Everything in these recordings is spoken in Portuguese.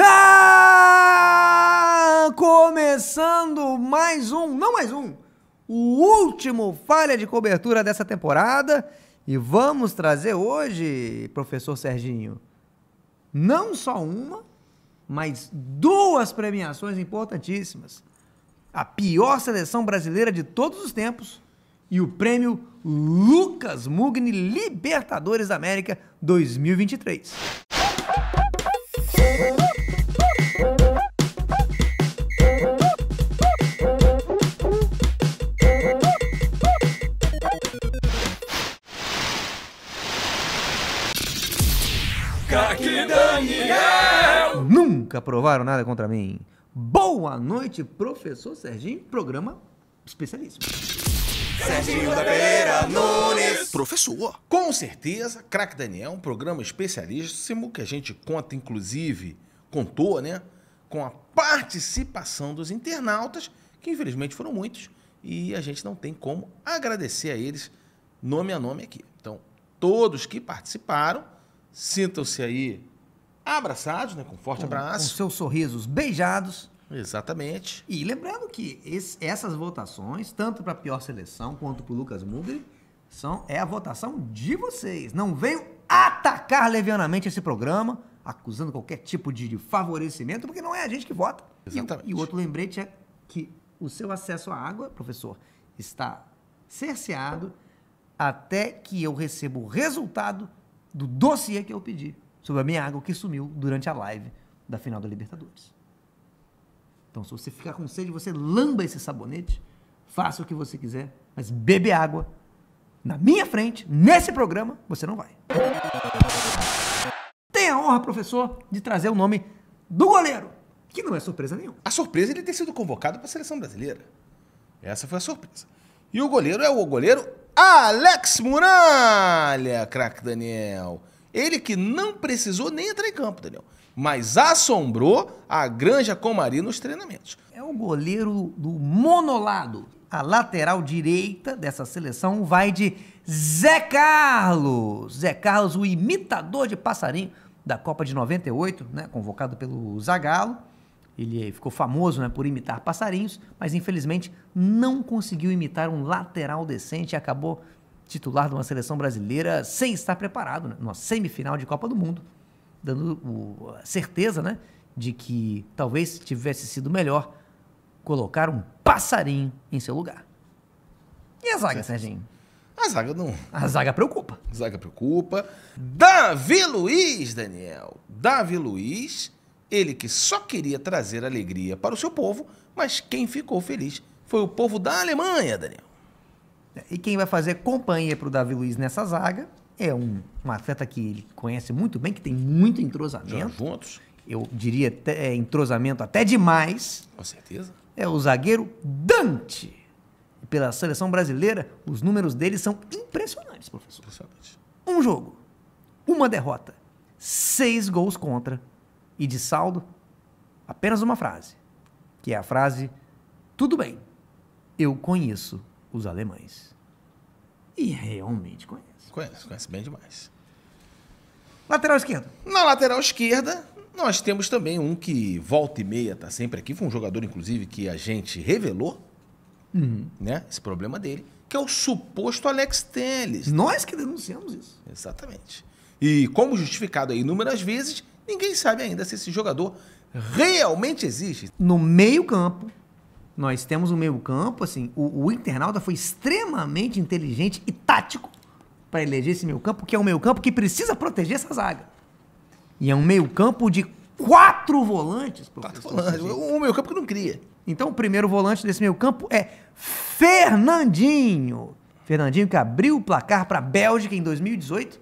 Ah! Começando mais um, não mais um, o último falha de cobertura dessa temporada. E vamos trazer hoje, professor Serginho, não só uma, mas duas premiações importantíssimas. A pior seleção brasileira de todos os tempos e o prêmio Lucas Mugni Libertadores da América 2023. Nunca provaram nada contra mim. Boa noite, professor Serginho. Programa especialíssimo. Serginho da Beira Nunes. Professor. Com certeza, Crack Daniel, um programa especialíssimo que a gente conta, inclusive, contou, né? Com a participação dos internautas, que infelizmente foram muitos, e a gente não tem como agradecer a eles nome a nome aqui. Então, todos que participaram, sintam-se aí abraçados, né? Com um forte com, abraço. Com seus sorrisos beijados. Exatamente. E lembrando que esse, essas votações, tanto para a pior seleção quanto para o Lucas Mugri, são, é a votação de vocês. Não venham atacar levianamente esse programa, acusando qualquer tipo de, de favorecimento, porque não é a gente que vota. Exatamente. E, e o outro lembrete é que o seu acesso à água, professor, está cerceado até que eu receba o resultado do dossiê que eu pedi sobre a minha água que sumiu durante a live da final da Libertadores. Então, se você ficar com sede, você lamba esse sabonete, faça o que você quiser, mas bebe água na minha frente, nesse programa, você não vai. Tem a honra, professor, de trazer o nome do goleiro, que não é surpresa nenhuma. A surpresa é ele ter sido convocado para a seleção brasileira. Essa foi a surpresa. E o goleiro é o goleiro Alex Muralha, craque Daniel. Ele que não precisou nem entrar em campo, Daniel. Mas assombrou a Granja Comari nos treinamentos. É o goleiro do monolado. A lateral direita dessa seleção vai de Zé Carlos. Zé Carlos, o imitador de passarinho da Copa de 98, né, convocado pelo Zagallo. Ele ficou famoso né, por imitar passarinhos, mas infelizmente não conseguiu imitar um lateral decente e acabou titular de uma seleção brasileira sem estar preparado, né? numa semifinal de Copa do Mundo, dando o, a certeza né, de que talvez tivesse sido melhor colocar um passarinho em seu lugar. E a zaga, Serginho? A zaga não. A zaga preocupa. A zaga preocupa. Davi Luiz, Daniel. Davi Luiz, ele que só queria trazer alegria para o seu povo, mas quem ficou feliz foi o povo da Alemanha, Daniel. E quem vai fazer companhia para o Davi Luiz nessa zaga é um, um atleta que ele conhece muito bem, que tem muito entrosamento. juntos? Eu diria até, é, entrosamento até demais. Com certeza. É o zagueiro Dante. E pela seleção brasileira, os números dele são impressionantes, professor. Impressionante. Um jogo, uma derrota, seis gols contra e de saldo apenas uma frase, que é a frase: tudo bem, eu conheço os alemães. E realmente conhece. Conhece, conhece bem demais. Lateral esquerdo. Na lateral esquerda, nós temos também um que volta e meia, tá sempre aqui. Foi um jogador, inclusive, que a gente revelou, uhum. né? Esse problema dele, que é o suposto Alex Telles. Nós que denunciamos isso. Exatamente. E como justificado aí inúmeras vezes, ninguém sabe ainda se esse jogador realmente existe. No meio-campo, nós temos um meio-campo, assim, o, o, internauta foi extremamente inteligente e tático para eleger esse meio-campo, que é um meio-campo que precisa proteger essa zaga. E é um meio-campo de quatro volantes, Quatro volantes. Um meio-campo que não cria. Então, o primeiro volante desse meio-campo é Fernandinho. Fernandinho que abriu o placar para a Bélgica em 2018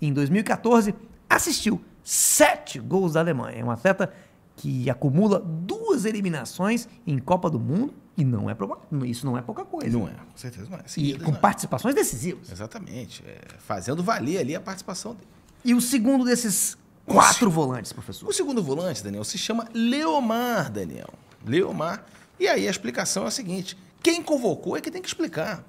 e em 2014 assistiu sete gols da Alemanha. É um atleta que acumula duas eliminações em Copa do Mundo e não é isso não é pouca coisa. Não é, com certeza não é. e com né? participações é. decisivas. Exatamente. É, fazendo valer ali a participação dele. E o segundo desses quatro o volantes, professor? O segundo volante, Daniel, se chama Leomar, Daniel. Leomar. E aí a explicação é a seguinte: quem convocou é que tem que explicar.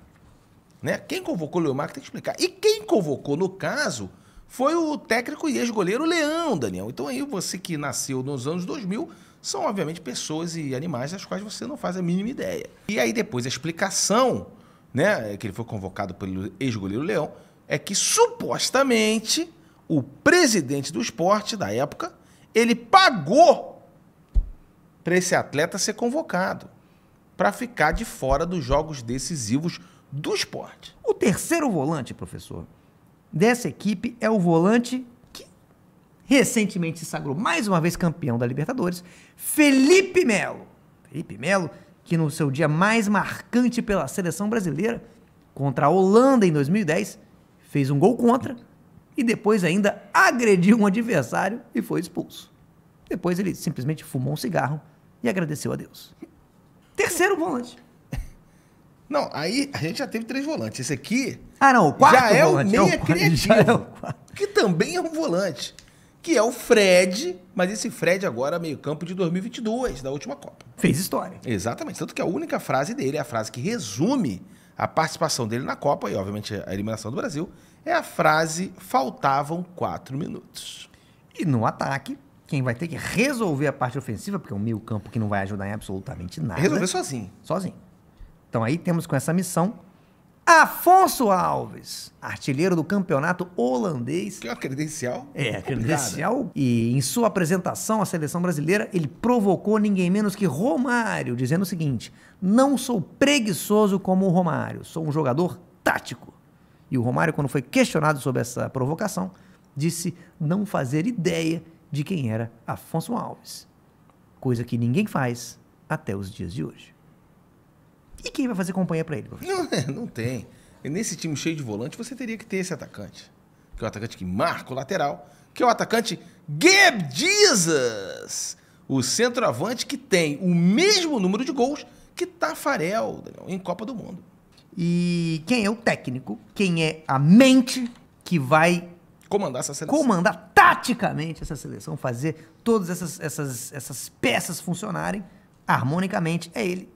Né? Quem convocou o Leomar que tem que explicar. E quem convocou, no caso, foi o técnico e ex-goleiro Leão, Daniel. Então aí você que nasceu nos anos 2000, são obviamente pessoas e animais das quais você não faz a mínima ideia. E aí depois a explicação, né, é que ele foi convocado pelo ex-goleiro Leão, é que supostamente o presidente do esporte da época, ele pagou para esse atleta ser convocado, para ficar de fora dos jogos decisivos do esporte. O terceiro volante, professor, dessa equipe é o volante que recentemente se sagrou mais uma vez campeão da Libertadores, Felipe Melo. Felipe Melo, que no seu dia mais marcante pela seleção brasileira, contra a Holanda em 2010, fez um gol contra e depois ainda agrediu um adversário e foi expulso. Depois ele simplesmente fumou um cigarro e agradeceu a Deus. Terceiro volante. Não, aí a gente já teve três volantes. Esse aqui. Ah, não, o quarto é é já é o meia é o criativo. É o que também é um volante. Que é o Fred, mas esse Fred agora é meio-campo de 2022, da última Copa. Fez história. Exatamente. Tanto que a única frase dele, é a frase que resume a participação dele na Copa e, obviamente, a eliminação do Brasil, é a frase: faltavam quatro minutos. E no ataque, quem vai ter que resolver a parte ofensiva, porque é um meio-campo que não vai ajudar em absolutamente nada. Resolver sozinho. Sozinho. Então aí temos com essa missão Afonso Alves, artilheiro do campeonato holandês. Que é uma credencial. É, credencial. E em sua apresentação à seleção brasileira, ele provocou ninguém menos que Romário, dizendo o seguinte: Não sou preguiçoso como o Romário, sou um jogador tático. E o Romário, quando foi questionado sobre essa provocação, disse não fazer ideia de quem era Afonso Alves, coisa que ninguém faz até os dias de hoje. E quem vai fazer companhia para ele? Não, é, não tem. Nesse time cheio de volante, você teria que ter esse atacante. Que é o atacante que marca o lateral, que é o atacante Gabe Jesus, o centroavante que tem o mesmo número de gols que Tafarel em Copa do Mundo. E quem é o técnico? Quem é a mente que vai comandar essa seleção? Comandar taticamente essa seleção, fazer todas essas, essas, essas peças funcionarem harmonicamente. É ele,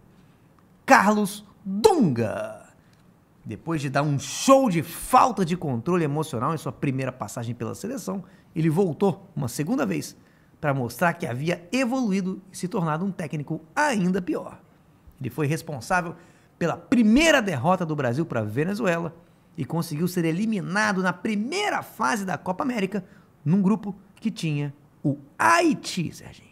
Carlos Dunga. Depois de dar um show de falta de controle emocional em sua primeira passagem pela seleção, ele voltou uma segunda vez para mostrar que havia evoluído e se tornado um técnico ainda pior. Ele foi responsável pela primeira derrota do Brasil para a Venezuela e conseguiu ser eliminado na primeira fase da Copa América num grupo que tinha o Haiti, Serginho.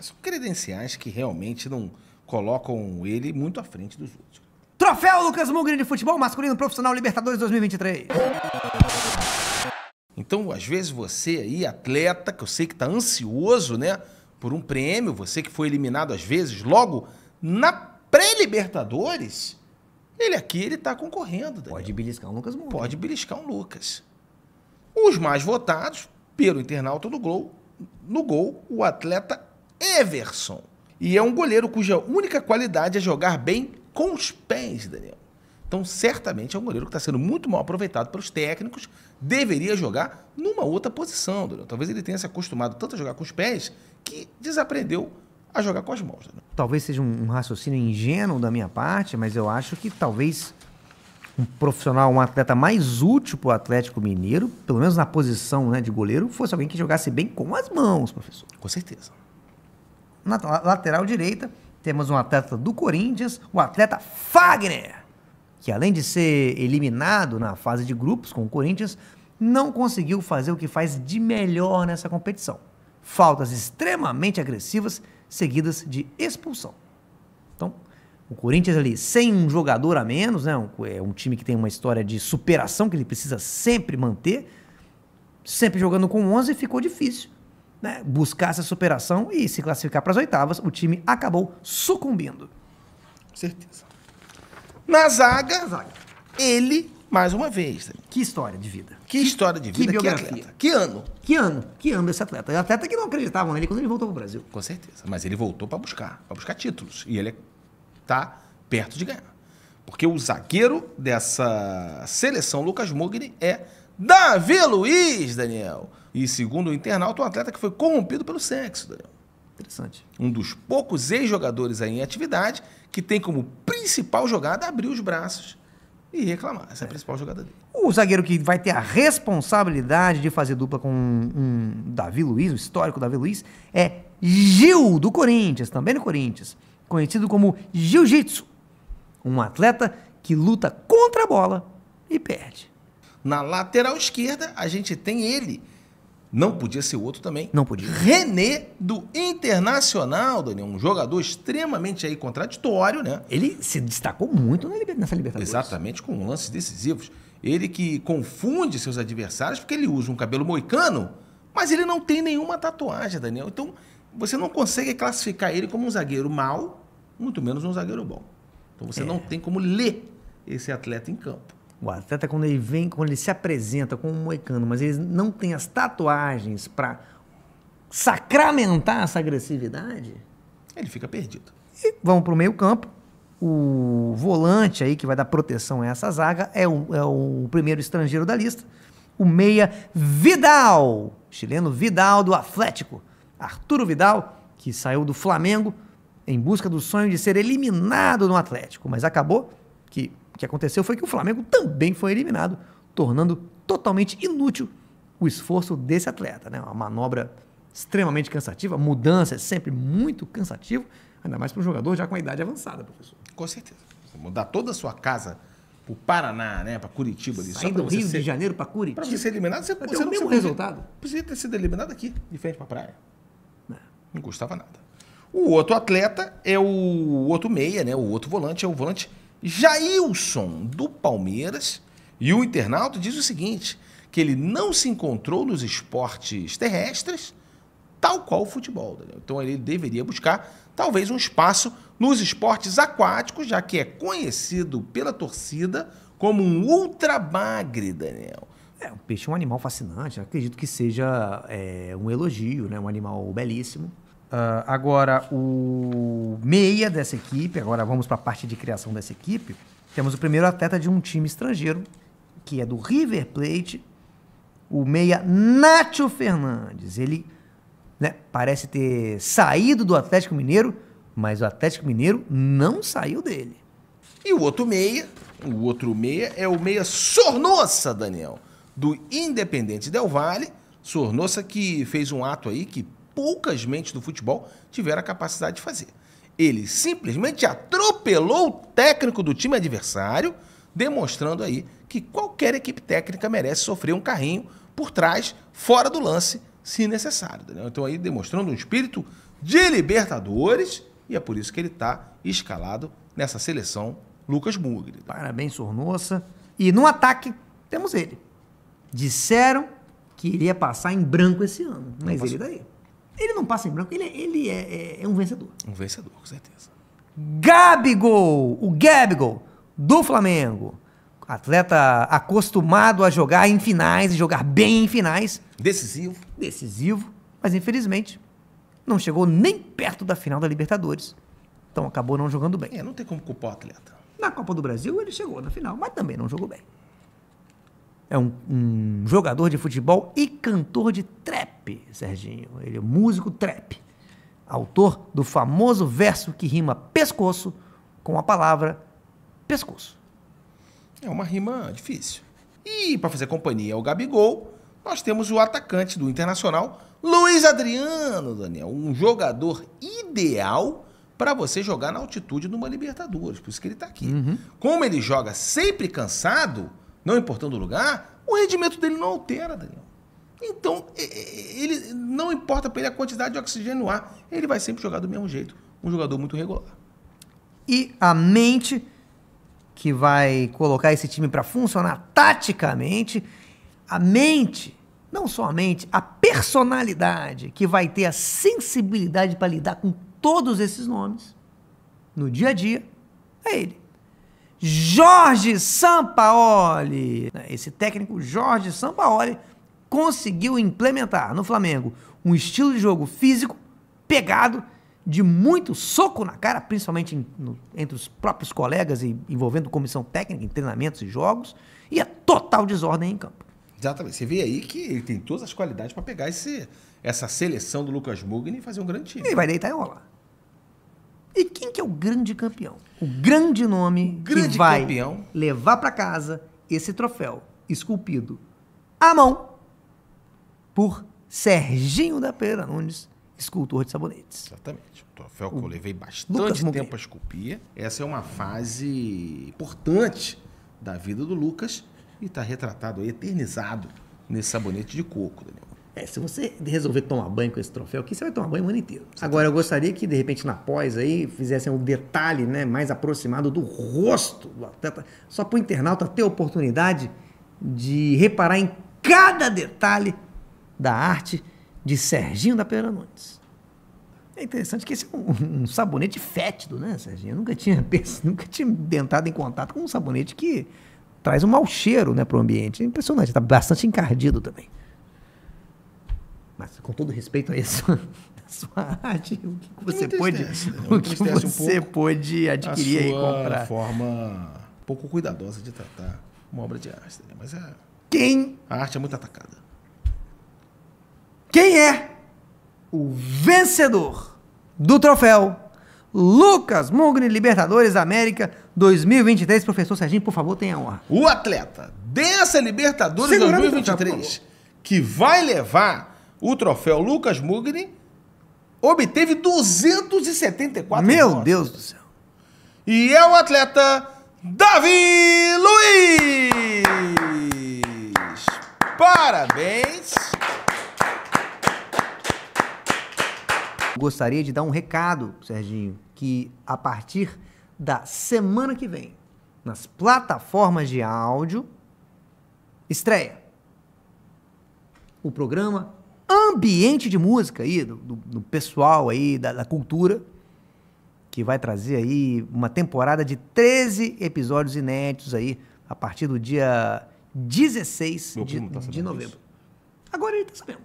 São credenciais que realmente não colocam ele muito à frente dos outros. Troféu Lucas Mugri de futebol masculino profissional Libertadores 2023. Então, às vezes você aí, atleta, que eu sei que está ansioso, né, por um prêmio, você que foi eliminado às vezes logo na pré-Libertadores, ele aqui ele tá concorrendo. Daniel. Pode beliscar um Lucas Mugri. Pode beliscar um Lucas. Os mais votados pelo internauta do Globo, no gol, o atleta Everson. E é um goleiro cuja única qualidade é jogar bem com os pés, Daniel. Então, certamente é um goleiro que está sendo muito mal aproveitado pelos técnicos, deveria jogar numa outra posição, Daniel. Talvez ele tenha se acostumado tanto a jogar com os pés que desaprendeu a jogar com as mãos. Daniel. Talvez seja um, raciocínio ingênuo da minha parte, mas eu acho que talvez um profissional, um atleta mais útil para o Atlético Mineiro, pelo menos na posição né, de goleiro, fosse alguém que jogasse bem com as mãos, professor. Com certeza. Na lateral direita, temos um atleta do Corinthians, o atleta Fagner, que além de ser eliminado na fase de grupos com o Corinthians, não conseguiu fazer o que faz de melhor nessa competição. Faltas extremamente agressivas, seguidas de expulsão. Então, o Corinthians ali, sem um jogador a menos, né? é um time que tem uma história de superação que ele precisa sempre manter, sempre jogando com 11, ficou difícil né, buscar essa superação e se classificar para as oitavas, o time acabou sucumbindo. Certeza. Na zaga, Na zaga. ele, mais uma vez. Né? Que história de vida. Que, que história de vida, que, biografia. que atleta. Que ano. Que ano, que ano esse atleta. Atleta que não acreditavam nele quando ele voltou para o Brasil. Com certeza. Mas ele voltou para buscar, para buscar títulos. E ele está perto de ganhar. Porque o zagueiro dessa seleção, Lucas Mogni, é Davi Luiz, Daniel. E segundo o internauta, um atleta que foi corrompido pelo sexo, Daniel. Interessante. Um dos poucos ex-jogadores aí em atividade que tem como principal jogada abrir os braços e reclamar. Essa é, a principal jogada dele. O zagueiro que vai ter a responsabilidade de fazer dupla com um, Davi Luiz, o histórico Davi Luiz, é Gil, do Corinthians, também do Corinthians, conhecido como Jiu-Jitsu. Um atleta que luta contra a bola e perde. Na lateral esquerda, a gente tem ele, não podia ser o outro também. Não podia. René do Internacional, Daniel, um jogador extremamente aí contraditório, né? Ele se destacou muito nessa Libertadores. Exatamente, com lances decisivos. Ele que confunde seus adversários porque ele usa um cabelo moicano, mas ele não tem nenhuma tatuagem, Daniel. Então, você não consegue classificar ele como um zagueiro mau, muito menos um zagueiro bom. Então, você é. não tem como ler esse atleta em campo. O atleta, quando ele vem, quando ele se apresenta como um moicano, mas ele não tem as tatuagens para sacramentar essa agressividade. Ele fica perdido. E vamos para o meio-campo. O volante aí que vai dar proteção a essa zaga é o, é o primeiro estrangeiro da lista. O meia Vidal, chileno Vidal do Atlético. Arturo Vidal, que saiu do Flamengo em busca do sonho de ser eliminado no Atlético, mas acabou que que aconteceu foi que o Flamengo também foi eliminado, tornando totalmente inútil o esforço desse atleta. Né? Uma manobra extremamente cansativa, mudança é sempre muito cansativo, ainda mais para um jogador já com a idade avançada, professor. Com certeza. Vou mudar toda a sua casa para o Paraná, né? para Curitiba. Ali, Sair do Rio ser... de Janeiro para Curitiba. Para você ser eliminado, você, você o não mesmo resultado. precisa ter sido eliminado aqui, de frente para a praia. Não. É. não custava nada. O outro atleta é o outro meia, né? o outro volante, é o volante Jailson, do Palmeiras, e o internauta diz o seguinte: que ele não se encontrou nos esportes terrestres, tal qual o futebol. Então ele deveria buscar talvez um espaço nos esportes aquáticos, já que é conhecido pela torcida como um ultramagre, Daniel. É, o peixe é um animal fascinante, acredito que seja é, um elogio, né? um animal belíssimo. Uh, agora, o meia dessa equipe, agora vamos para a parte de criação dessa equipe. Temos o primeiro atleta de um time estrangeiro, que é do River Plate, o meia Nacho Fernandes. Ele né, parece ter saído do Atlético Mineiro, mas o Atlético Mineiro não saiu dele. E o outro meia, o outro meia é o meia Sornossa, Daniel, do Independente Del Vale. Sornossa que fez um ato aí que poucas mentes do futebol tiveram a capacidade de fazer. Ele simplesmente atropelou o técnico do time adversário, demonstrando aí que qualquer equipe técnica merece sofrer um carrinho por trás, fora do lance, se necessário. Entendeu? Então aí demonstrando um espírito de Libertadores, e é por isso que ele está escalado nessa seleção Lucas Mugri. Parabéns, Sornossa. E no ataque, temos ele. Disseram que iria passar em branco esse ano, mas ele daí. Tá ele não passa em branco, ele, é, ele é, é, é um vencedor. Um vencedor, com certeza. Gabigol, o Gabigol do Flamengo. Atleta acostumado a jogar em finais, e jogar bem em finais. Decisivo. Decisivo, mas infelizmente não chegou nem perto da final da Libertadores. Então acabou não jogando bem. É, não tem como culpar o atleta. Na Copa do Brasil ele chegou na final, mas também não jogou bem é um, um jogador de futebol e cantor de trap, Serginho. Ele é músico trap, autor do famoso verso que rima pescoço com a palavra pescoço. É uma rima difícil. E para fazer companhia ao Gabigol, nós temos o atacante do Internacional, Luiz Adriano, Daniel, um jogador ideal para você jogar na altitude de uma Libertadores, por isso que ele está aqui. Uhum. Como ele joga sempre cansado, não importando o lugar, o rendimento dele não altera, Daniel. Então, ele não importa para ele a quantidade de oxigênio no ar, ele vai sempre jogar do mesmo jeito. Um jogador muito regular. E a mente que vai colocar esse time para funcionar taticamente, a mente, não só a mente, a personalidade que vai ter a sensibilidade para lidar com todos esses nomes no dia a dia, é ele. Jorge Sampaoli. Esse técnico Jorge Sampaoli conseguiu implementar no Flamengo um estilo de jogo físico, pegado, de muito soco na cara, principalmente em, no, entre os próprios colegas e envolvendo comissão técnica em treinamentos e jogos, e a total desordem em campo. Exatamente. Você vê aí que ele tem todas as qualidades para pegar esse, essa seleção do Lucas Mugni e fazer um grande time. E vai deitar e rolar. E quem que é o grande campeão? O grande nome o grande que vai campeão. levar para casa esse troféu esculpido à mão por Serginho da Pereira Nunes, escultor de sabonetes. Exatamente. O troféu que o eu levei bastante tempo a esculpir. Essa é uma fase importante da vida do Lucas e está retratado, eternizado nesse sabonete de coco, Daniel. É, se você resolver tomar banho com esse troféu aqui, você vai tomar banho o ano inteiro. Você Agora, tá... eu gostaria que, de repente, na pós aí, fizessem um detalhe né, mais aproximado do rosto do atleta, só para o internauta ter a oportunidade de reparar em cada detalhe da arte de Serginho da Pereira Nunes. É interessante que esse é um, um sabonete fétido, né, Serginho? Eu nunca tinha, nunca tinha entrado em contato com um sabonete que traz um mau cheiro né, para o ambiente. É impressionante, está bastante encardido também. Mas com todo respeito a isso, a sua arte, o que você pode, né? o que você um pode adquirir e comprar. forma pouco cuidadosa de tratar uma obra de arte, né? mas é quem a arte é muito atacada. Quem é o vencedor do troféu Lucas Mugni Libertadores América 2023? Professor Serginho, por favor, tenha honra. O atleta dessa Libertadores Segurando 2023 que vai levar o troféu Lucas Mugni obteve 274 Meu votos. Deus do céu. E é o atleta Davi Luiz. Parabéns. Gostaria de dar um recado, Serginho, que a partir da semana que vem, nas plataformas de áudio, estreia o programa ambiente de música aí, do, do, do pessoal aí, da, da, cultura, que vai trazer aí uma temporada de 13 episódios inéditos aí, a partir do dia 16 de, tá de novembro. Isso. Agora ele está sabendo.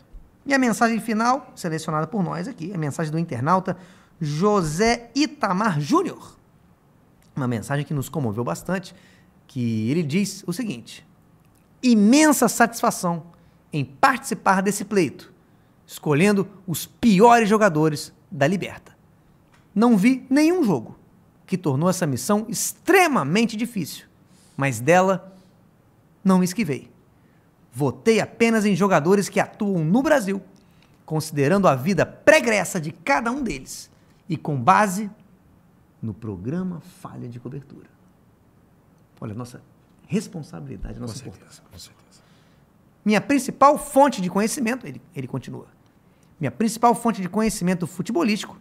E a mensagem final, selecionada por nós aqui, a mensagem do internauta José Itamar Júnior. Uma mensagem que nos comoveu bastante, que ele diz o seguinte: imensa satisfação em participar desse pleito escolhendo os piores jogadores da Liberta. Não vi nenhum jogo que tornou essa missão extremamente difícil, mas dela não me esquivei. Votei apenas em jogadores que atuam no Brasil, considerando a vida pregressa de cada um deles e com base no programa Falha de Cobertura. Olha, nossa responsabilidade, nossa com certeza, importância. Com certeza. Minha principal fonte de conhecimento, ele, ele continua, minha principal fonte de conhecimento futebolístico,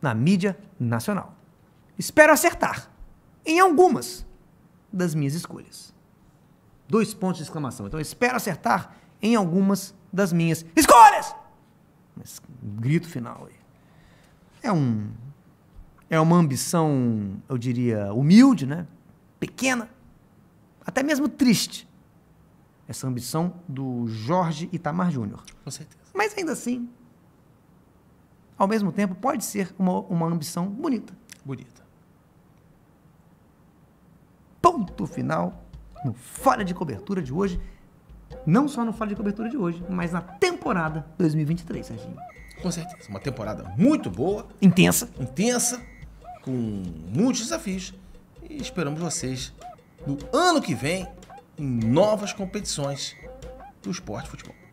na mídia nacional. Espero acertar em algumas das minhas escolhas. Dois pontos de exclamação. Então, espero acertar em algumas das minhas escolhas! Mas um grito final aí. É um. É uma ambição, eu diria, humilde, né? Pequena, até mesmo triste. Essa ambição do Jorge Itamar Júnior. Com certeza. Mas ainda assim, ao mesmo tempo, pode ser uma, uma ambição bonita. Bonita. Ponto final no Fora de Cobertura de hoje. Não só no Fora de Cobertura de hoje, mas na temporada 2023, Serginho. Com certeza. Uma temporada muito boa. Intensa. Intensa, com muitos desafios. E esperamos vocês no ano que vem em novas competições do esporte futebol.